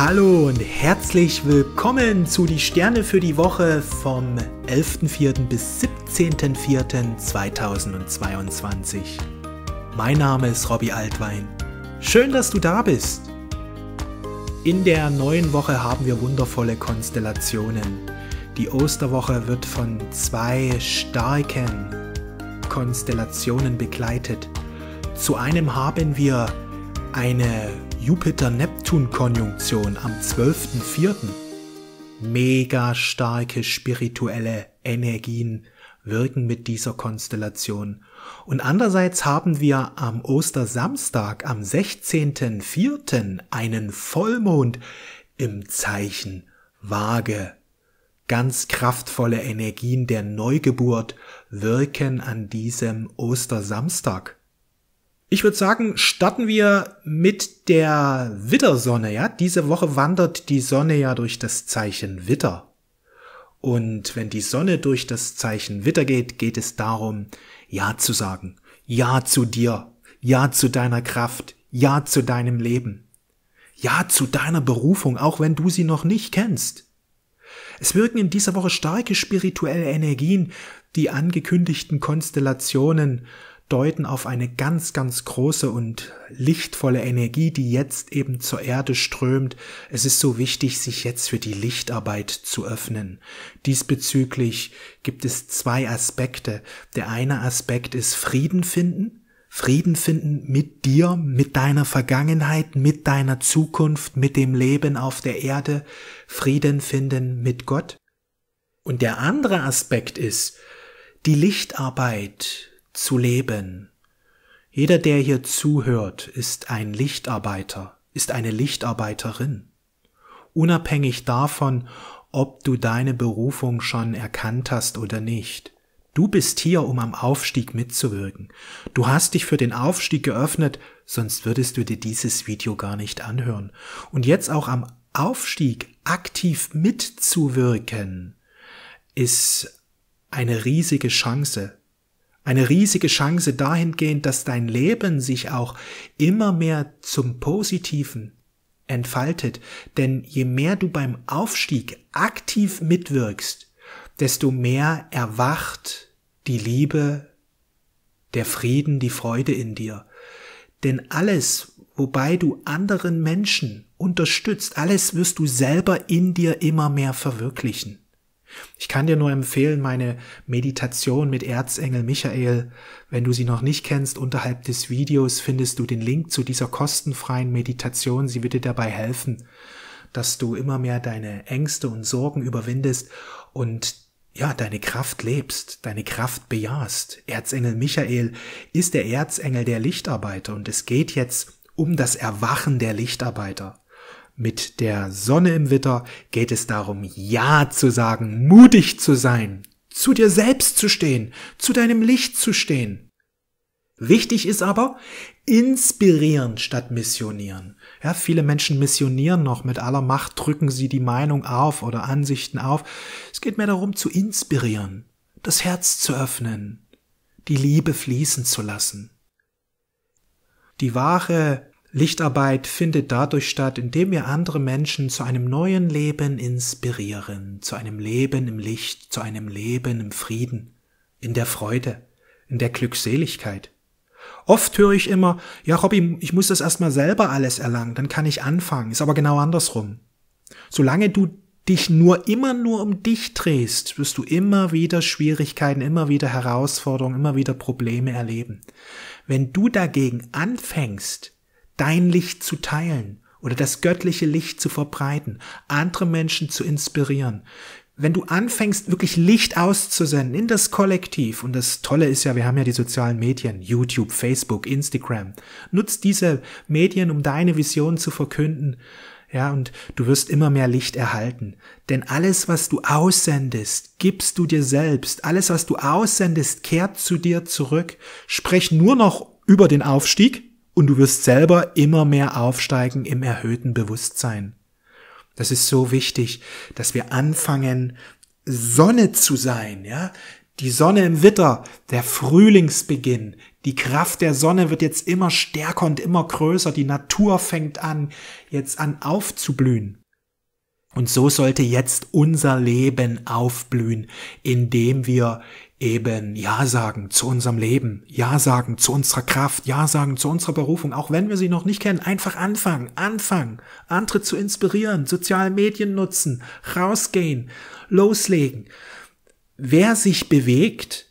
Hallo und herzlich willkommen zu Die Sterne für die Woche vom 11.04. bis 17.04.2022. Mein Name ist Robbie Altwein. Schön, dass du da bist. In der neuen Woche haben wir wundervolle Konstellationen. Die Osterwoche wird von zwei starken Konstellationen begleitet. Zu einem haben wir eine Jupiter-Neptun-Konjunktion am 12.04. Mega starke spirituelle Energien wirken mit dieser Konstellation. Und andererseits haben wir am Ostersamstag, am 16.04. einen Vollmond im Zeichen Waage. Ganz kraftvolle Energien der Neugeburt wirken an diesem Ostersamstag. Ich würde sagen, starten wir mit der Wittersonne, Ja? Diese Woche wandert die Sonne ja durch das Zeichen Witter. Und wenn die Sonne durch das Zeichen Witter geht, geht es darum, Ja zu sagen. Ja zu dir. Ja zu deiner Kraft. Ja zu deinem Leben. Ja zu deiner Berufung, auch wenn du sie noch nicht kennst. Es wirken in dieser Woche starke spirituelle Energien, die angekündigten Konstellationen deuten auf eine ganz, ganz große und lichtvolle Energie, die jetzt eben zur Erde strömt. Es ist so wichtig, sich jetzt für die Lichtarbeit zu öffnen. Diesbezüglich gibt es zwei Aspekte. Der eine Aspekt ist Frieden finden. Frieden finden mit dir, mit deiner Vergangenheit, mit deiner Zukunft, mit dem Leben auf der Erde. Frieden finden mit Gott. Und der andere Aspekt ist, die Lichtarbeit zu leben. Jeder, der hier zuhört, ist ein Lichtarbeiter, ist eine Lichtarbeiterin. Unabhängig davon, ob du deine Berufung schon erkannt hast oder nicht. Du bist hier, um am Aufstieg mitzuwirken. Du hast dich für den Aufstieg geöffnet, sonst würdest du dir dieses Video gar nicht anhören. Und jetzt auch am Aufstieg aktiv mitzuwirken, ist eine riesige Chance, eine riesige Chance dahingehend, dass dein Leben sich auch immer mehr zum Positiven entfaltet. Denn je mehr du beim Aufstieg aktiv mitwirkst, desto mehr erwacht die Liebe, der Frieden, die Freude in dir. Denn alles, wobei du anderen Menschen unterstützt, alles wirst du selber in dir immer mehr verwirklichen. Ich kann dir nur empfehlen, meine Meditation mit Erzengel Michael. Wenn du sie noch nicht kennst, unterhalb des Videos findest du den Link zu dieser kostenfreien Meditation. Sie wird dir dabei helfen, dass du immer mehr deine Ängste und Sorgen überwindest und ja, deine Kraft lebst, deine Kraft bejahst. Erzengel Michael ist der Erzengel der Lichtarbeiter und es geht jetzt um das Erwachen der Lichtarbeiter. Mit der Sonne im Witter geht es darum, Ja zu sagen, mutig zu sein, zu dir selbst zu stehen, zu deinem Licht zu stehen. Wichtig ist aber, inspirieren statt missionieren. Ja, viele Menschen missionieren noch mit aller Macht, drücken sie die Meinung auf oder Ansichten auf. Es geht mehr darum, zu inspirieren, das Herz zu öffnen, die Liebe fließen zu lassen. Die wahre Lichtarbeit findet dadurch statt, indem wir andere Menschen zu einem neuen Leben inspirieren, zu einem Leben im Licht, zu einem Leben im Frieden, in der Freude, in der Glückseligkeit. Oft höre ich immer, ja Robby, ich muss das erstmal selber alles erlangen, dann kann ich anfangen, ist aber genau andersrum. Solange du dich nur immer nur um dich drehst, wirst du immer wieder Schwierigkeiten, immer wieder Herausforderungen, immer wieder Probleme erleben. Wenn du dagegen anfängst, dein Licht zu teilen oder das göttliche Licht zu verbreiten, andere Menschen zu inspirieren. Wenn du anfängst, wirklich Licht auszusenden in das Kollektiv, und das Tolle ist ja, wir haben ja die sozialen Medien, YouTube, Facebook, Instagram, nutzt diese Medien, um deine Vision zu verkünden, ja, und du wirst immer mehr Licht erhalten. Denn alles, was du aussendest, gibst du dir selbst. Alles, was du aussendest, kehrt zu dir zurück. Sprech nur noch über den Aufstieg, und du wirst selber immer mehr aufsteigen im erhöhten Bewusstsein. Das ist so wichtig, dass wir anfangen, Sonne zu sein, ja? Die Sonne im Witter, der Frühlingsbeginn, die Kraft der Sonne wird jetzt immer stärker und immer größer, die Natur fängt an, jetzt an aufzublühen. Und so sollte jetzt unser Leben aufblühen, indem wir eben Ja sagen zu unserem Leben, Ja sagen zu unserer Kraft, Ja sagen zu unserer Berufung, auch wenn wir sie noch nicht kennen, einfach anfangen, anfangen, andere zu inspirieren, soziale Medien nutzen, rausgehen, loslegen. Wer sich bewegt,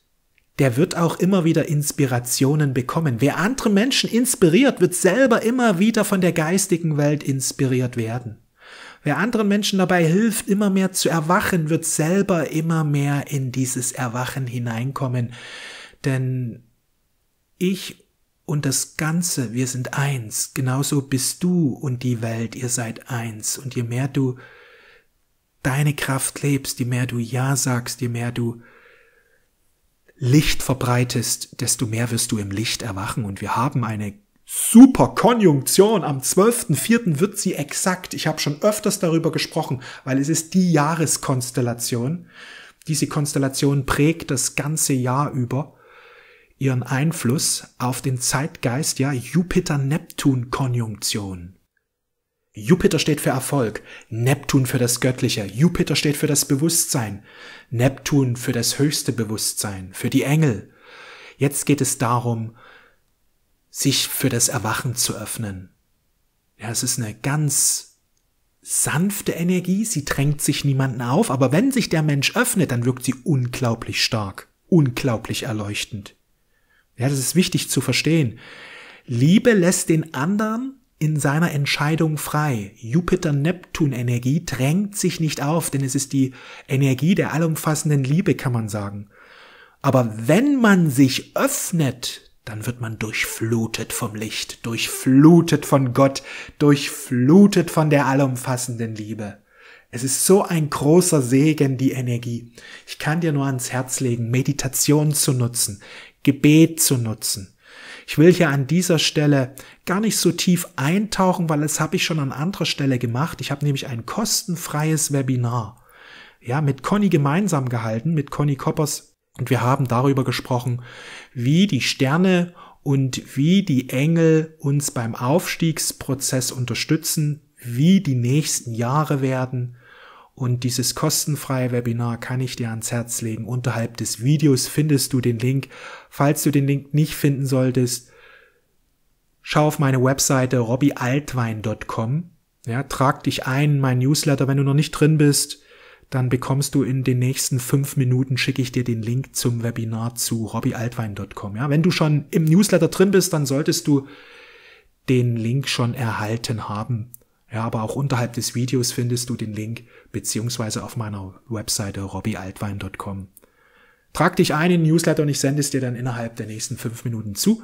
der wird auch immer wieder Inspirationen bekommen. Wer andere Menschen inspiriert, wird selber immer wieder von der geistigen Welt inspiriert werden. Wer anderen Menschen dabei hilft, immer mehr zu erwachen, wird selber immer mehr in dieses Erwachen hineinkommen. Denn ich und das Ganze, wir sind eins. Genauso bist du und die Welt, ihr seid eins. Und je mehr du deine Kraft lebst, je mehr du Ja sagst, je mehr du Licht verbreitest, desto mehr wirst du im Licht erwachen. Und wir haben eine Super Konjunktion. Am 12.04. wird sie exakt. Ich habe schon öfters darüber gesprochen, weil es ist die Jahreskonstellation. Diese Konstellation prägt das ganze Jahr über ihren Einfluss auf den Zeitgeist, ja, Jupiter-Neptun-Konjunktion. Jupiter steht für Erfolg, Neptun für das Göttliche, Jupiter steht für das Bewusstsein, Neptun für das höchste Bewusstsein, für die Engel. Jetzt geht es darum, sich für das Erwachen zu öffnen. Ja, es ist eine ganz sanfte Energie, sie drängt sich niemanden auf, aber wenn sich der Mensch öffnet, dann wirkt sie unglaublich stark, unglaublich erleuchtend. Ja, das ist wichtig zu verstehen. Liebe lässt den anderen in seiner Entscheidung frei. Jupiter-Neptun-Energie drängt sich nicht auf, denn es ist die Energie der allumfassenden Liebe, kann man sagen. Aber wenn man sich öffnet, dann wird man durchflutet vom Licht, durchflutet von Gott, durchflutet von der allumfassenden Liebe. Es ist so ein großer Segen, die Energie. Ich kann dir nur ans Herz legen, Meditation zu nutzen, Gebet zu nutzen. Ich will hier an dieser Stelle gar nicht so tief eintauchen, weil das habe ich schon an anderer Stelle gemacht. Ich habe nämlich ein kostenfreies Webinar, ja, mit Conny gemeinsam gehalten, mit Conny Koppers und wir haben darüber gesprochen, wie die Sterne und wie die Engel uns beim Aufstiegsprozess unterstützen, wie die nächsten Jahre werden. Und dieses kostenfreie Webinar kann ich dir ans Herz legen. Unterhalb des Videos findest du den Link. Falls du den Link nicht finden solltest, schau auf meine Webseite robbyaltwein.com. Ja, trag dich ein, in mein Newsletter, wenn du noch nicht drin bist dann bekommst du in den nächsten fünf Minuten, schicke ich dir den Link zum Webinar zu robbyaltwein.com. Ja, wenn du schon im Newsletter drin bist, dann solltest du den Link schon erhalten haben. Ja, aber auch unterhalb des Videos findest du den Link, beziehungsweise auf meiner Webseite robbyaltwein.com. Trag dich ein in den Newsletter und ich sende es dir dann innerhalb der nächsten fünf Minuten zu.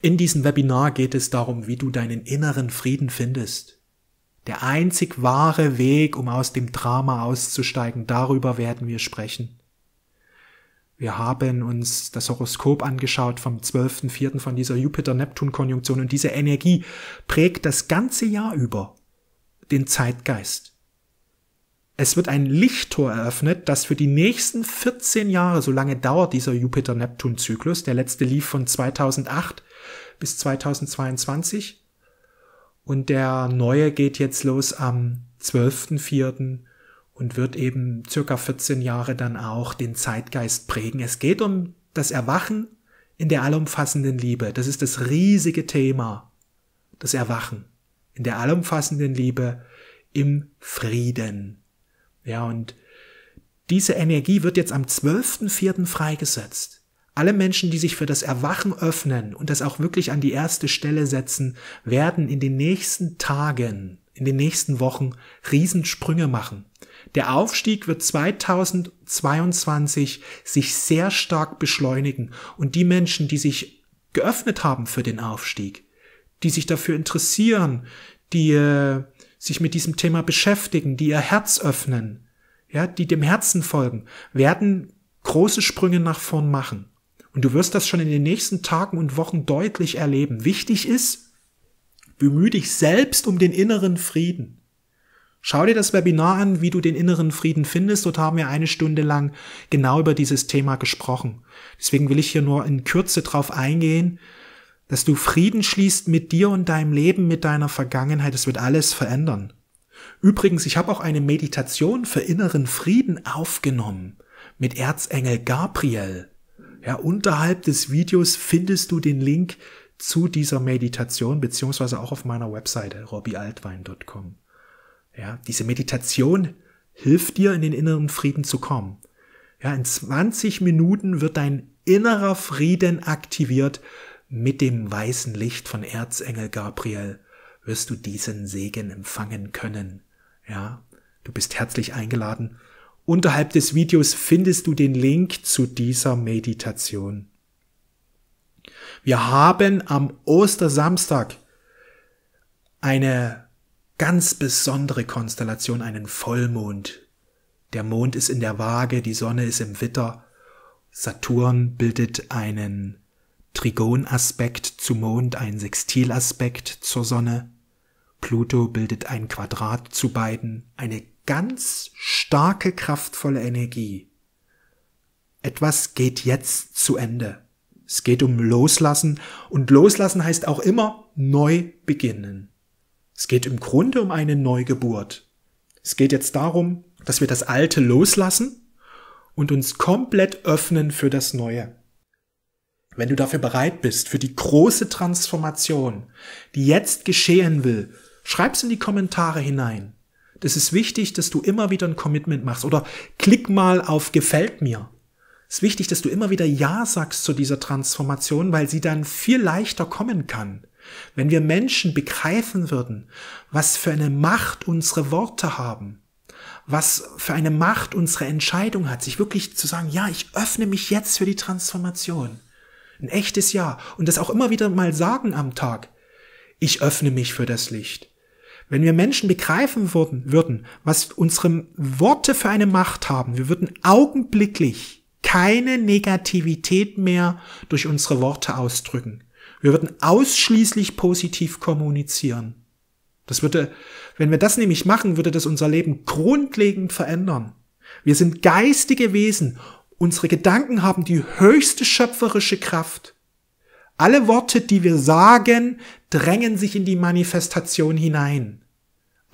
In diesem Webinar geht es darum, wie du deinen inneren Frieden findest der einzig wahre Weg, um aus dem Drama auszusteigen, darüber werden wir sprechen. Wir haben uns das Horoskop angeschaut vom 12.04. von dieser Jupiter-Neptun-Konjunktion und diese Energie prägt das ganze Jahr über den Zeitgeist. Es wird ein Lichttor eröffnet, das für die nächsten 14 Jahre, so lange dauert dieser Jupiter-Neptun-Zyklus, der letzte lief von 2008 bis 2022, und der neue geht jetzt los am 12.04. und wird eben circa 14 Jahre dann auch den Zeitgeist prägen. Es geht um das Erwachen in der allumfassenden Liebe. Das ist das riesige Thema. Das Erwachen in der allumfassenden Liebe im Frieden. Ja, und diese Energie wird jetzt am 12.04. freigesetzt. Alle Menschen, die sich für das Erwachen öffnen und das auch wirklich an die erste Stelle setzen, werden in den nächsten Tagen, in den nächsten Wochen Riesensprünge machen. Der Aufstieg wird 2022 sich sehr stark beschleunigen und die Menschen, die sich geöffnet haben für den Aufstieg, die sich dafür interessieren, die äh, sich mit diesem Thema beschäftigen, die ihr Herz öffnen, ja, die dem Herzen folgen, werden große Sprünge nach vorn machen. Und du wirst das schon in den nächsten Tagen und Wochen deutlich erleben. Wichtig ist, bemühe dich selbst um den inneren Frieden. Schau dir das Webinar an, wie du den inneren Frieden findest. Dort haben wir eine Stunde lang genau über dieses Thema gesprochen. Deswegen will ich hier nur in Kürze drauf eingehen, dass du Frieden schließt mit dir und deinem Leben, mit deiner Vergangenheit. Es wird alles verändern. Übrigens, ich habe auch eine Meditation für inneren Frieden aufgenommen mit Erzengel Gabriel. Ja, unterhalb des Videos findest du den Link zu dieser Meditation, beziehungsweise auch auf meiner Webseite robbyaltwein.com. Ja, diese Meditation hilft dir, in den inneren Frieden zu kommen. Ja, in 20 Minuten wird dein innerer Frieden aktiviert mit dem weißen Licht von Erzengel Gabriel. Wirst du diesen Segen empfangen können. Ja, du bist herzlich eingeladen, Unterhalb des Videos findest du den Link zu dieser Meditation. Wir haben am Ostersamstag eine ganz besondere Konstellation, einen Vollmond. Der Mond ist in der Waage, die Sonne ist im Witter. Saturn bildet einen Trigonaspekt zum Mond, einen Sextilaspekt zur Sonne. Pluto bildet ein Quadrat zu beiden, eine ganz starke, kraftvolle Energie. Etwas geht jetzt zu Ende. Es geht um Loslassen und Loslassen heißt auch immer neu beginnen. Es geht im Grunde um eine Neugeburt. Es geht jetzt darum, dass wir das Alte loslassen und uns komplett öffnen für das Neue. Wenn du dafür bereit bist, für die große Transformation, die jetzt geschehen will, schreib's in die Kommentare hinein. Das ist wichtig, dass du immer wieder ein Commitment machst. Oder klick mal auf gefällt mir. Es ist wichtig, dass du immer wieder Ja sagst zu dieser Transformation, weil sie dann viel leichter kommen kann. Wenn wir Menschen begreifen würden, was für eine Macht unsere Worte haben, was für eine Macht unsere Entscheidung hat, sich wirklich zu sagen, ja, ich öffne mich jetzt für die Transformation. Ein echtes Ja. Und das auch immer wieder mal sagen am Tag. Ich öffne mich für das Licht. Wenn wir Menschen begreifen würden, würden, was unsere Worte für eine Macht haben, wir würden augenblicklich keine Negativität mehr durch unsere Worte ausdrücken. Wir würden ausschließlich positiv kommunizieren. Das würde, wenn wir das nämlich machen, würde das unser Leben grundlegend verändern. Wir sind geistige Wesen. Unsere Gedanken haben die höchste schöpferische Kraft. Alle Worte, die wir sagen, drängen sich in die Manifestation hinein.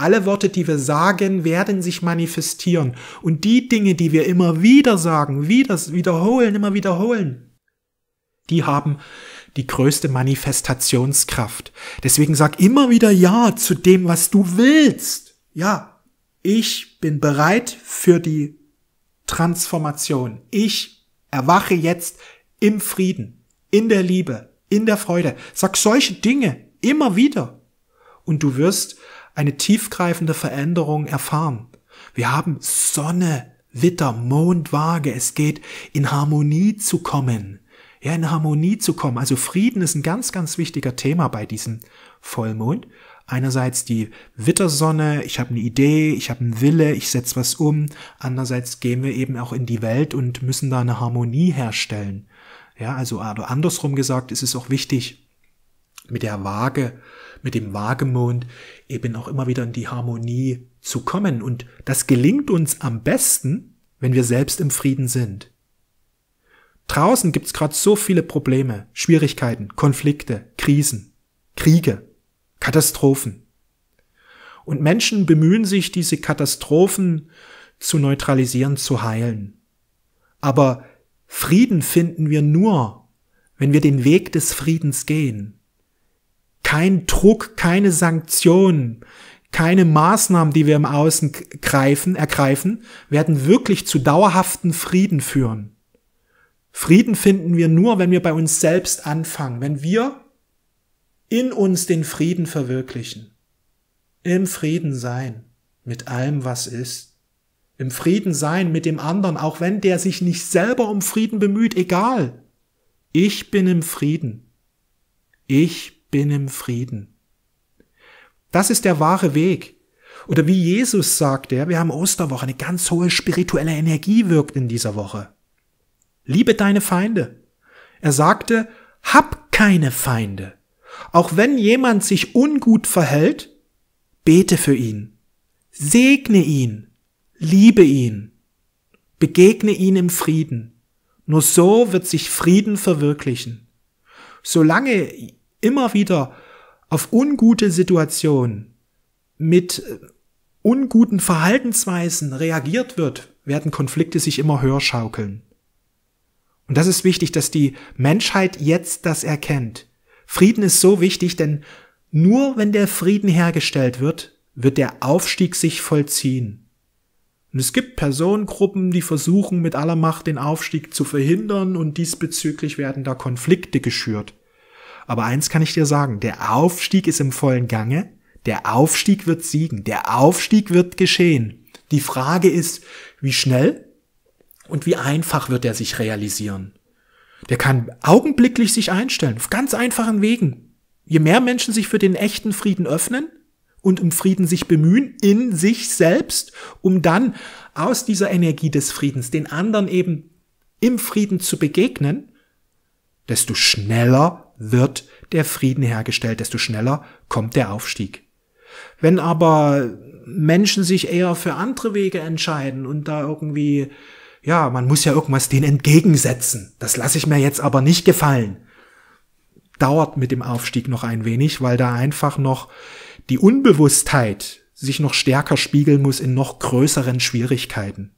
Alle Worte, die wir sagen, werden sich manifestieren. Und die Dinge, die wir immer wieder sagen, wieder, wiederholen, immer wiederholen, die haben die größte Manifestationskraft. Deswegen sag immer wieder Ja zu dem, was du willst. Ja, ich bin bereit für die Transformation. Ich erwache jetzt im Frieden, in der Liebe, in der Freude. Sag solche Dinge immer wieder. Und du wirst eine tiefgreifende Veränderung erfahren. Wir haben Sonne, Witter, Mond, Waage. Es geht in Harmonie zu kommen. Ja, in Harmonie zu kommen. Also Frieden ist ein ganz, ganz wichtiger Thema bei diesem Vollmond. Einerseits die Wittersonne, ich habe eine Idee, ich habe einen Wille, ich setze was um. Andererseits gehen wir eben auch in die Welt und müssen da eine Harmonie herstellen. Ja, also, also andersrum gesagt, ist es auch wichtig, mit der Waage mit dem Wagemond eben auch immer wieder in die Harmonie zu kommen. Und das gelingt uns am besten, wenn wir selbst im Frieden sind. Draußen gibt's gerade so viele Probleme, Schwierigkeiten, Konflikte, Krisen, Kriege, Katastrophen. Und Menschen bemühen sich, diese Katastrophen zu neutralisieren, zu heilen. Aber Frieden finden wir nur, wenn wir den Weg des Friedens gehen, kein Druck, keine Sanktionen, keine Maßnahmen, die wir im Außen greifen, ergreifen, werden wirklich zu dauerhaften Frieden führen. Frieden finden wir nur, wenn wir bei uns selbst anfangen, wenn wir in uns den Frieden verwirklichen, im Frieden sein mit allem, was ist, im Frieden sein mit dem anderen, auch wenn der sich nicht selber um Frieden bemüht, egal. Ich bin im Frieden. Ich bin im Frieden. Das ist der wahre Weg. Oder wie Jesus sagte, ja, wir haben Osterwoche, eine ganz hohe spirituelle Energie wirkt in dieser Woche. Liebe deine Feinde. Er sagte, hab keine Feinde. Auch wenn jemand sich ungut verhält, bete für ihn. Segne ihn. Liebe ihn. Begegne ihn im Frieden. Nur so wird sich Frieden verwirklichen. Solange immer wieder auf ungute Situationen mit äh, unguten Verhaltensweisen reagiert wird, werden Konflikte sich immer höher schaukeln. Und das ist wichtig, dass die Menschheit jetzt das erkennt. Frieden ist so wichtig, denn nur wenn der Frieden hergestellt wird, wird der Aufstieg sich vollziehen. Und es gibt Personengruppen, die versuchen mit aller Macht den Aufstieg zu verhindern und diesbezüglich werden da Konflikte geschürt. Aber eins kann ich dir sagen, der Aufstieg ist im vollen Gange. Der Aufstieg wird siegen. Der Aufstieg wird geschehen. Die Frage ist, wie schnell und wie einfach wird er sich realisieren. Der kann augenblicklich sich einstellen, auf ganz einfachen Wegen. Je mehr Menschen sich für den echten Frieden öffnen und um Frieden sich bemühen, in sich selbst, um dann aus dieser Energie des Friedens den anderen eben im Frieden zu begegnen, desto schneller wird der Frieden hergestellt, desto schneller kommt der Aufstieg. Wenn aber Menschen sich eher für andere Wege entscheiden und da irgendwie, ja, man muss ja irgendwas denen entgegensetzen, das lasse ich mir jetzt aber nicht gefallen, dauert mit dem Aufstieg noch ein wenig, weil da einfach noch die Unbewusstheit sich noch stärker spiegeln muss in noch größeren Schwierigkeiten.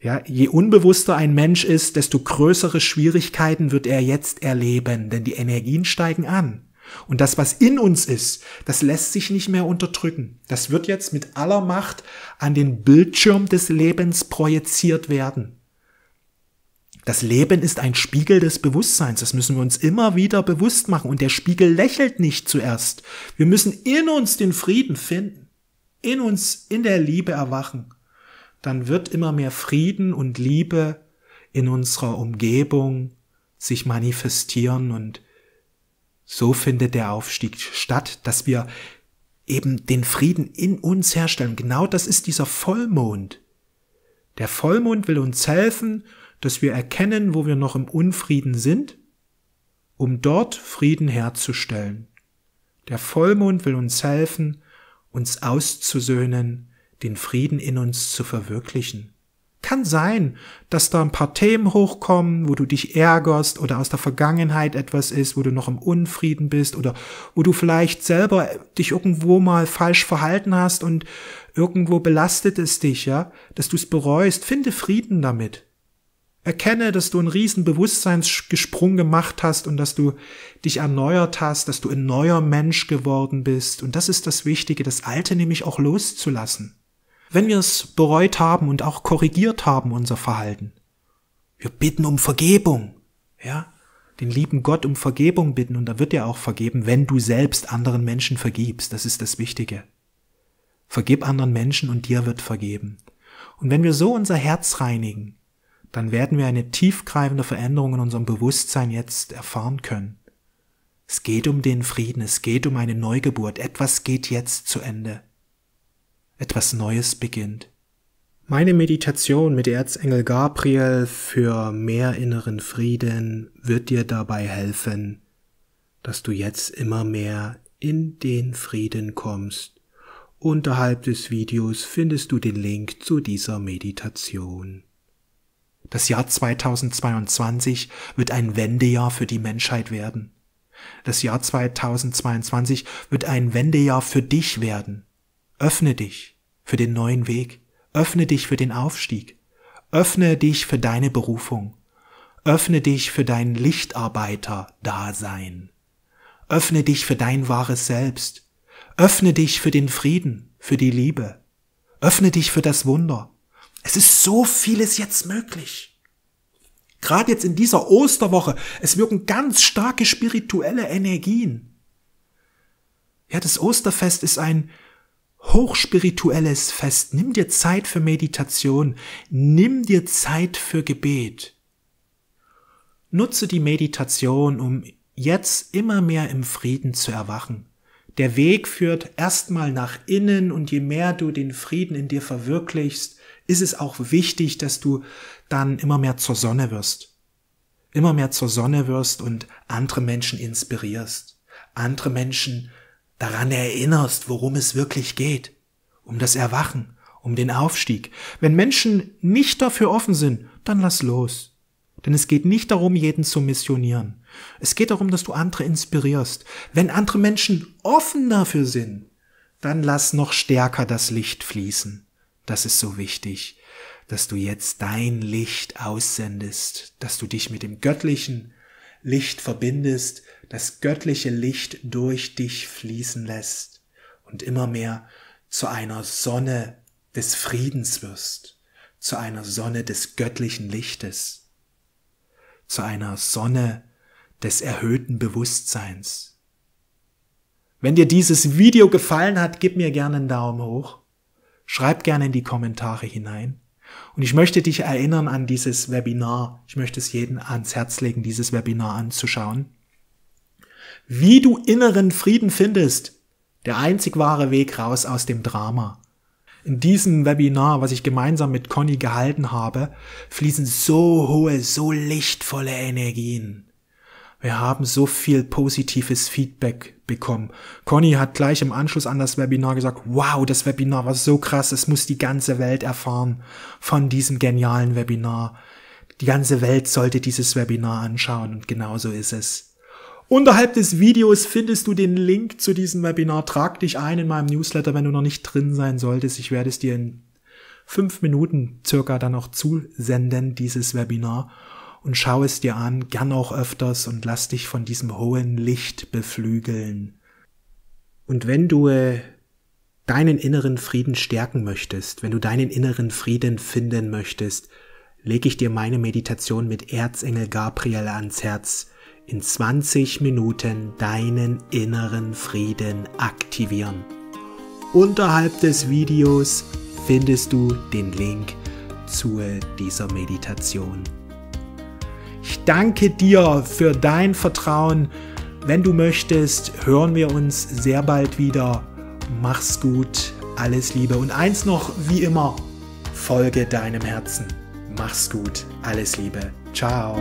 Ja, je unbewusster ein Mensch ist, desto größere Schwierigkeiten wird er jetzt erleben, denn die Energien steigen an. Und das, was in uns ist, das lässt sich nicht mehr unterdrücken. Das wird jetzt mit aller Macht an den Bildschirm des Lebens projiziert werden. Das Leben ist ein Spiegel des Bewusstseins, das müssen wir uns immer wieder bewusst machen. Und der Spiegel lächelt nicht zuerst. Wir müssen in uns den Frieden finden, in uns in der Liebe erwachen dann wird immer mehr Frieden und Liebe in unserer Umgebung sich manifestieren und so findet der Aufstieg statt, dass wir eben den Frieden in uns herstellen. Genau das ist dieser Vollmond. Der Vollmond will uns helfen, dass wir erkennen, wo wir noch im Unfrieden sind, um dort Frieden herzustellen. Der Vollmond will uns helfen, uns auszusöhnen den Frieden in uns zu verwirklichen. Kann sein, dass da ein paar Themen hochkommen, wo du dich ärgerst oder aus der Vergangenheit etwas ist, wo du noch im Unfrieden bist oder wo du vielleicht selber dich irgendwo mal falsch verhalten hast und irgendwo belastet es dich, ja, dass du es bereust. Finde Frieden damit. Erkenne, dass du einen riesen Bewusstseinsgesprung gemacht hast und dass du dich erneuert hast, dass du ein neuer Mensch geworden bist. Und das ist das Wichtige, das Alte nämlich auch loszulassen wenn wir es bereut haben und auch korrigiert haben, unser Verhalten. Wir bitten um Vergebung, ja, den lieben Gott um Vergebung bitten und er wird dir auch vergeben, wenn du selbst anderen Menschen vergibst. Das ist das Wichtige. Vergib anderen Menschen und dir wird vergeben. Und wenn wir so unser Herz reinigen, dann werden wir eine tiefgreifende Veränderung in unserem Bewusstsein jetzt erfahren können. Es geht um den Frieden, es geht um eine Neugeburt, etwas geht jetzt zu Ende etwas Neues beginnt. Meine Meditation mit Erzengel Gabriel für mehr inneren Frieden wird dir dabei helfen, dass du jetzt immer mehr in den Frieden kommst. Unterhalb des Videos findest du den Link zu dieser Meditation. Das Jahr 2022 wird ein Wendejahr für die Menschheit werden. Das Jahr 2022 wird ein Wendejahr für dich werden. Öffne dich für den neuen Weg. Öffne dich für den Aufstieg. Öffne dich für deine Berufung. Öffne dich für dein Lichtarbeiter-Dasein. Öffne dich für dein wahres Selbst. Öffne dich für den Frieden, für die Liebe. Öffne dich für das Wunder. Es ist so vieles jetzt möglich. Gerade jetzt in dieser Osterwoche, es wirken ganz starke spirituelle Energien. Ja, das Osterfest ist ein hochspirituelles Fest. Nimm dir Zeit für Meditation. Nimm dir Zeit für Gebet. Nutze die Meditation, um jetzt immer mehr im Frieden zu erwachen. Der Weg führt erstmal nach innen und je mehr du den Frieden in dir verwirklichst, ist es auch wichtig, dass du dann immer mehr zur Sonne wirst. Immer mehr zur Sonne wirst und andere Menschen inspirierst, andere Menschen daran erinnerst, worum es wirklich geht, um das Erwachen, um den Aufstieg. Wenn Menschen nicht dafür offen sind, dann lass los. Denn es geht nicht darum, jeden zu missionieren. Es geht darum, dass du andere inspirierst. Wenn andere Menschen offen dafür sind, dann lass noch stärker das Licht fließen. Das ist so wichtig, dass du jetzt dein Licht aussendest, dass du dich mit dem göttlichen Licht verbindest, das göttliche Licht durch dich fließen lässt und immer mehr zu einer Sonne des Friedens wirst, zu einer Sonne des göttlichen Lichtes, zu einer Sonne des erhöhten Bewusstseins. Wenn dir dieses Video gefallen hat, gib mir gerne einen Daumen hoch, schreib gerne in die Kommentare hinein. Und ich möchte dich erinnern an dieses Webinar. Ich möchte es jedem ans Herz legen, dieses Webinar anzuschauen wie du inneren Frieden findest. Der einzig wahre Weg raus aus dem Drama. In diesem Webinar, was ich gemeinsam mit Conny gehalten habe, fließen so hohe, so lichtvolle Energien. Wir haben so viel positives Feedback bekommen. Conny hat gleich im Anschluss an das Webinar gesagt, wow, das Webinar war so krass, es muss die ganze Welt erfahren von diesem genialen Webinar. Die ganze Welt sollte dieses Webinar anschauen und genauso ist es. Unterhalb des Videos findest du den Link zu diesem Webinar. Trag dich ein in meinem Newsletter, wenn du noch nicht drin sein solltest. Ich werde es dir in fünf Minuten circa dann noch zusenden, dieses Webinar. Und schau es dir an, gern auch öfters und lass dich von diesem hohen Licht beflügeln. Und wenn du äh, deinen inneren Frieden stärken möchtest, wenn du deinen inneren Frieden finden möchtest, lege ich dir meine Meditation mit Erzengel Gabriel ans Herz in 20 Minuten deinen inneren Frieden aktivieren. Unterhalb des Videos findest du den Link zu dieser Meditation. Ich danke dir für dein Vertrauen. Wenn du möchtest, hören wir uns sehr bald wieder. Mach's gut, alles Liebe und eins noch, wie immer, folge deinem Herzen. Mach's gut, alles Liebe. Ciao.